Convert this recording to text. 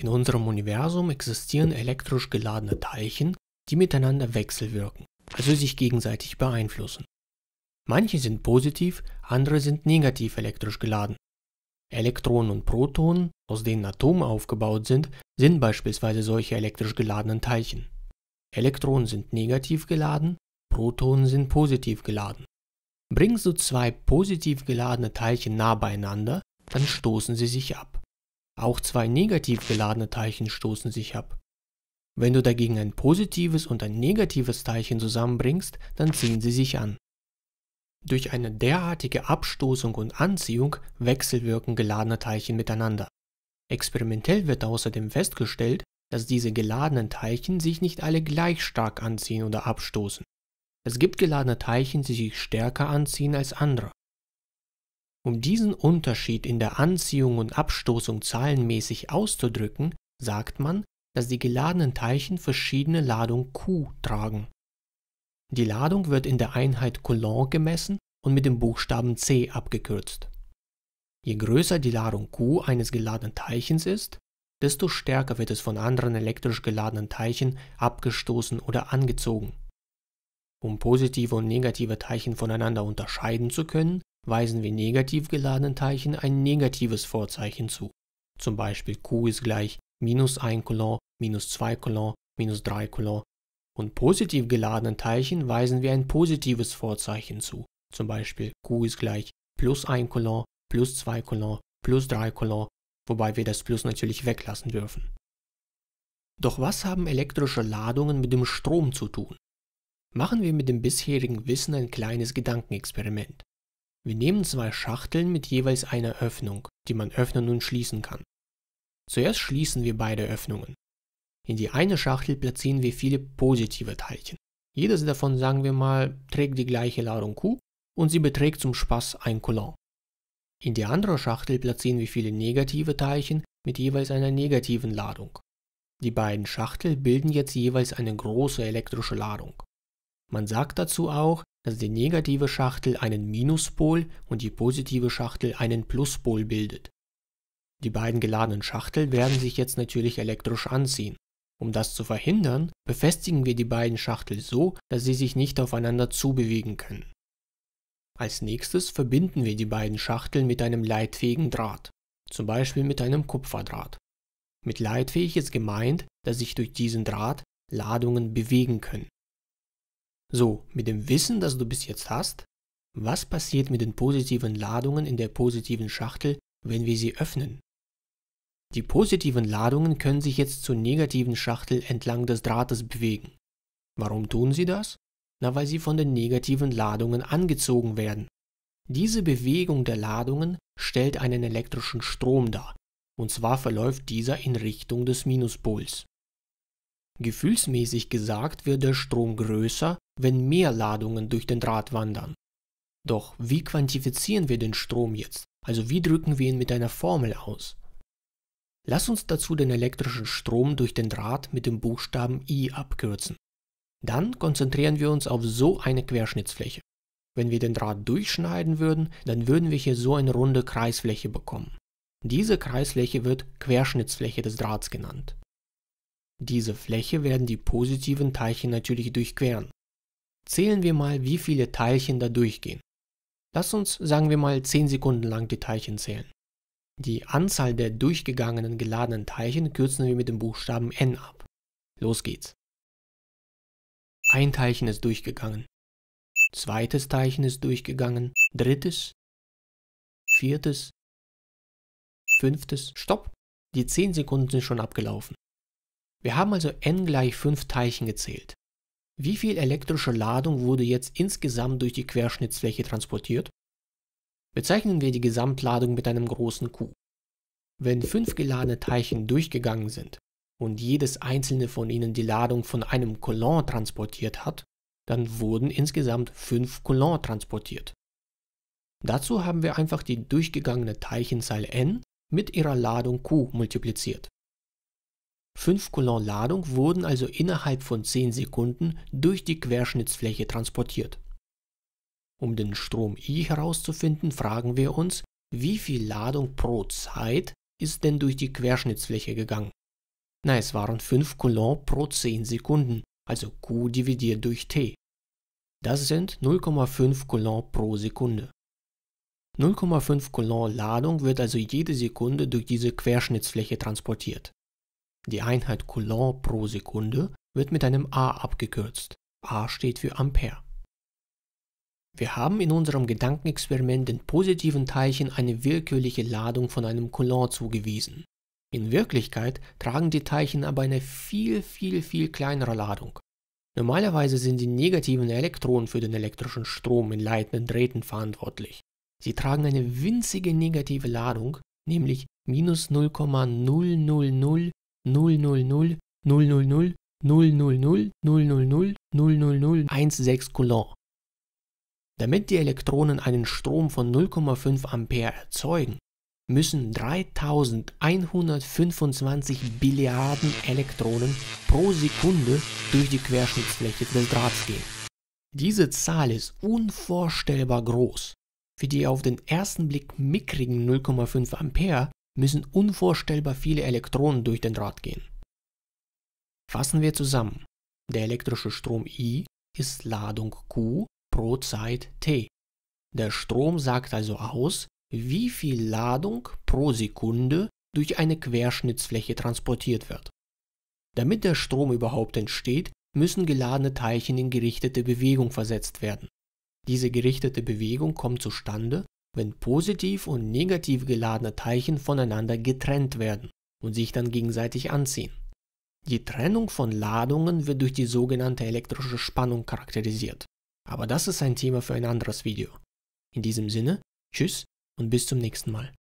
In unserem Universum existieren elektrisch geladene Teilchen, die miteinander wechselwirken, also sich gegenseitig beeinflussen. Manche sind positiv, andere sind negativ elektrisch geladen. Elektronen und Protonen, aus denen Atome aufgebaut sind, sind beispielsweise solche elektrisch geladenen Teilchen. Elektronen sind negativ geladen, Protonen sind positiv geladen. Bringst du zwei positiv geladene Teilchen nah beieinander, dann stoßen sie sich ab. Auch zwei negativ geladene Teilchen stoßen sich ab. Wenn du dagegen ein positives und ein negatives Teilchen zusammenbringst, dann ziehen sie sich an. Durch eine derartige Abstoßung und Anziehung wechselwirken geladene Teilchen miteinander. Experimentell wird außerdem festgestellt, dass diese geladenen Teilchen sich nicht alle gleich stark anziehen oder abstoßen. Es gibt geladene Teilchen, die sich stärker anziehen als andere. Um diesen Unterschied in der Anziehung und Abstoßung zahlenmäßig auszudrücken, sagt man, dass die geladenen Teilchen verschiedene Ladung Q tragen. Die Ladung wird in der Einheit Coulomb gemessen und mit dem Buchstaben C abgekürzt. Je größer die Ladung Q eines geladenen Teilchens ist, desto stärker wird es von anderen elektrisch geladenen Teilchen abgestoßen oder angezogen. Um positive und negative Teilchen voneinander unterscheiden zu können, weisen wir negativ geladenen Teilchen ein negatives Vorzeichen zu. Zum Beispiel Q ist gleich minus 1 Coulomb, minus 2 Coulomb, minus 3 Coulomb. Und positiv geladenen Teilchen weisen wir ein positives Vorzeichen zu. Zum Beispiel Q ist gleich plus 1 Coulomb, plus 2 Coulomb, plus 3 Coulomb, wobei wir das Plus natürlich weglassen dürfen. Doch was haben elektrische Ladungen mit dem Strom zu tun? Machen wir mit dem bisherigen Wissen ein kleines Gedankenexperiment. Wir nehmen zwei Schachteln mit jeweils einer Öffnung, die man öffnen und schließen kann. Zuerst schließen wir beide Öffnungen. In die eine Schachtel platzieren wir viele positive Teilchen. Jedes davon, sagen wir mal, trägt die gleiche Ladung Q und sie beträgt zum Spaß ein Coulomb. In die andere Schachtel platzieren wir viele negative Teilchen mit jeweils einer negativen Ladung. Die beiden Schachtel bilden jetzt jeweils eine große elektrische Ladung. Man sagt dazu auch, dass die negative Schachtel einen Minuspol und die positive Schachtel einen Pluspol bildet. Die beiden geladenen Schachteln werden sich jetzt natürlich elektrisch anziehen. Um das zu verhindern, befestigen wir die beiden Schachteln so, dass sie sich nicht aufeinander zubewegen können. Als nächstes verbinden wir die beiden Schachteln mit einem leitfähigen Draht, zum Beispiel mit einem Kupferdraht. Mit leitfähig ist gemeint, dass sich durch diesen Draht Ladungen bewegen können. So, mit dem Wissen, das du bis jetzt hast, was passiert mit den positiven Ladungen in der positiven Schachtel, wenn wir sie öffnen? Die positiven Ladungen können sich jetzt zur negativen Schachtel entlang des Drahtes bewegen. Warum tun sie das? Na, weil sie von den negativen Ladungen angezogen werden. Diese Bewegung der Ladungen stellt einen elektrischen Strom dar, und zwar verläuft dieser in Richtung des Minuspols. Gefühlsmäßig gesagt wird der Strom größer, wenn mehr Ladungen durch den Draht wandern. Doch wie quantifizieren wir den Strom jetzt? Also wie drücken wir ihn mit einer Formel aus? Lass uns dazu den elektrischen Strom durch den Draht mit dem Buchstaben I abkürzen. Dann konzentrieren wir uns auf so eine Querschnittsfläche. Wenn wir den Draht durchschneiden würden, dann würden wir hier so eine runde Kreisfläche bekommen. Diese Kreisfläche wird Querschnittsfläche des Drahts genannt. Diese Fläche werden die positiven Teilchen natürlich durchqueren. Zählen wir mal, wie viele Teilchen da durchgehen. Lass uns, sagen wir mal, 10 Sekunden lang die Teilchen zählen. Die Anzahl der durchgegangenen geladenen Teilchen kürzen wir mit dem Buchstaben n ab. Los geht's. Ein Teilchen ist durchgegangen. Zweites Teilchen ist durchgegangen. Drittes. Viertes. Fünftes. Stopp! Die 10 Sekunden sind schon abgelaufen. Wir haben also n gleich 5 Teilchen gezählt. Wie viel elektrische Ladung wurde jetzt insgesamt durch die Querschnittsfläche transportiert? Bezeichnen wir die Gesamtladung mit einem großen Q. Wenn 5 geladene Teilchen durchgegangen sind und jedes einzelne von ihnen die Ladung von einem Coulomb transportiert hat, dann wurden insgesamt 5 Coulomb transportiert. Dazu haben wir einfach die durchgegangene Teilchenzahl n mit ihrer Ladung Q multipliziert. Fünf Coulomb Ladung wurden also innerhalb von 10 Sekunden durch die Querschnittsfläche transportiert. Um den Strom I herauszufinden, fragen wir uns, wie viel Ladung pro Zeit ist denn durch die Querschnittsfläche gegangen? Na, es waren 5 Coulomb pro 10 Sekunden, also Q dividiert durch T. Das sind 0,5 Coulomb pro Sekunde. 0,5 Coulomb Ladung wird also jede Sekunde durch diese Querschnittsfläche transportiert. Die Einheit Coulomb pro Sekunde wird mit einem A abgekürzt. A steht für Ampere. Wir haben in unserem Gedankenexperiment den positiven Teilchen eine willkürliche Ladung von einem Coulomb zugewiesen. In Wirklichkeit tragen die Teilchen aber eine viel, viel, viel kleinere Ladung. Normalerweise sind die negativen Elektronen für den elektrischen Strom in leitenden Drähten verantwortlich. Sie tragen eine winzige negative Ladung, nämlich minus 0,000 null null null null null null null Coulomb. Damit die Elektronen einen Strom von 0,5 Ampere erzeugen, müssen 3125 Billiarden Elektronen pro Sekunde durch die Querschnittsfläche des Drahts gehen. Diese Zahl ist unvorstellbar groß. Für die auf den ersten Blick mickrigen 0,5 Ampere müssen unvorstellbar viele Elektronen durch den Draht gehen. Fassen wir zusammen. Der elektrische Strom I ist Ladung Q pro Zeit t. Der Strom sagt also aus, wie viel Ladung pro Sekunde durch eine Querschnittsfläche transportiert wird. Damit der Strom überhaupt entsteht, müssen geladene Teilchen in gerichtete Bewegung versetzt werden. Diese gerichtete Bewegung kommt zustande, wenn positiv und negativ geladene Teilchen voneinander getrennt werden und sich dann gegenseitig anziehen. Die Trennung von Ladungen wird durch die sogenannte elektrische Spannung charakterisiert. Aber das ist ein Thema für ein anderes Video. In diesem Sinne, tschüss und bis zum nächsten Mal.